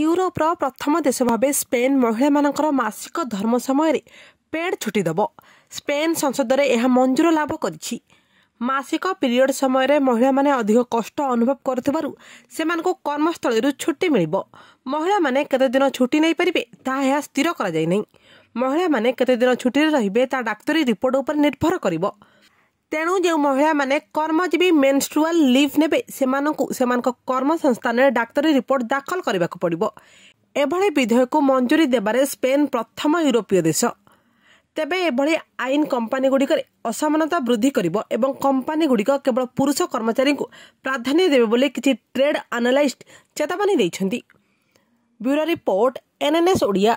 ୟୁରୋପର ପ୍ରଥମ ଦେଶ ଭାବେ ସ୍ପେନ୍ ମହିଳାମାନଙ୍କର ମାସିକ ଧର୍ମ ସମୟରେ ପେଡ୍ ଛୁଟି ଦେବ ସ୍ପେନ୍ ସଂସଦରେ ଏହା ମଞ୍ଜୁର ଲାଭ କରିଛି ମାସିକ ପିରିୟଡ଼ ସମୟରେ ମହିଳାମାନେ ଅଧିକ କଷ୍ଟ ଅନୁଭବ କରୁଥିବାରୁ ସେମାନଙ୍କୁ କର୍ମସ୍ଥଳୀରୁ ଛୁଟି ମିଳିବ ମହିଳାମାନେ କେତେଦିନ ଛୁଟି ନେଇପାରିବେ ତାହା ଏହା ସ୍ଥିର କରାଯାଇ ନାହିଁ ମହିଳାମାନେ କେତେଦିନ ଛୁଟିରେ ରହିବେ ତାହା ଡାକ୍ତରୀ ରିପୋର୍ଟ ଉପରେ ନିର୍ଭର କରିବ ତେଣୁ ଯେଉଁ ମହିଳାମାନେ କର୍ମଜୀବୀ ମେନ୍ଷ୍ଟ୍ରୁଆଲ୍ ଲିଭ୍ ନେବେ ସେମାନଙ୍କୁ ସେମାନଙ୍କ କର୍ମସଂସ୍ଥାନରେ ଡାକ୍ତରୀ ରିପୋର୍ଟ ଦାଖଲ କରିବାକୁ ପଡ଼ିବ ଏଭଳି ବିଧେୟକୁ ମଞ୍ଜୁରୀ ଦେବାରେ ସ୍ପେନ୍ ପ୍ରଥମ ୟୁରୋପୀୟ ଦେଶ ତେବେ ଏଭଳି ଆଇନ କମ୍ପାନୀଗୁଡ଼ିକରେ ଅସମାନତା ବୃଦ୍ଧି କରିବ ଏବଂ କମ୍ପାନୀଗୁଡ଼ିକ କେବଳ ପୁରୁଷ କର୍ମଚାରୀଙ୍କୁ ପ୍ରାଧାନ୍ୟ ଦେବେ ବୋଲି କିଛି ଟ୍ରେଡ୍ ଆନାଲାଇଷ୍ଟ ଚେତାବନୀ ଦେଇଛନ୍ତି ବ୍ୟୁରୋ ରିପୋର୍ଟ ଏନ୍ଏନ୍ଏସ୍ ଓଡ଼ିଆ